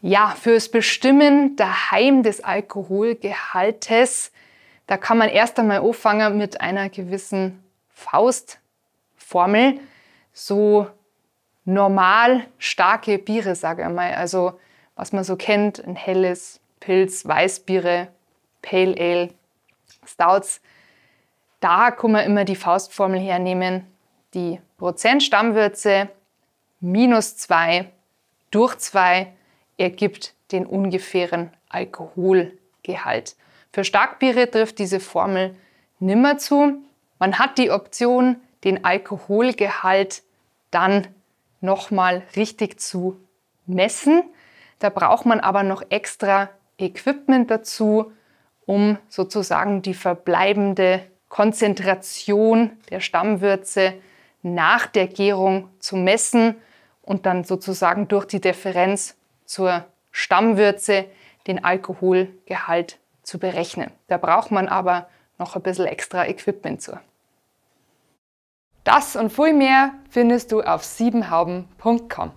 Ja, fürs Bestimmen daheim des Alkoholgehaltes, da kann man erst einmal anfangen mit einer gewissen Faustformel. So normal starke Biere, sage ich mal. Also was man so kennt, ein helles Pilz, Weißbiere, Pale Ale, Stouts. Da kann man immer die Faustformel hernehmen. Die Prozent Stammwürze minus 2 durch 2 ergibt den ungefähren Alkoholgehalt. Für Starkbiere trifft diese Formel nimmer zu. Man hat die Option, den Alkoholgehalt dann nochmal richtig zu messen. Da braucht man aber noch extra Equipment dazu, um sozusagen die verbleibende Konzentration der Stammwürze nach der Gärung zu messen und dann sozusagen durch die Differenz zur Stammwürze den Alkoholgehalt zu berechnen. Da braucht man aber noch ein bisschen extra Equipment zu. Das und viel mehr findest du auf siebenhauben.com.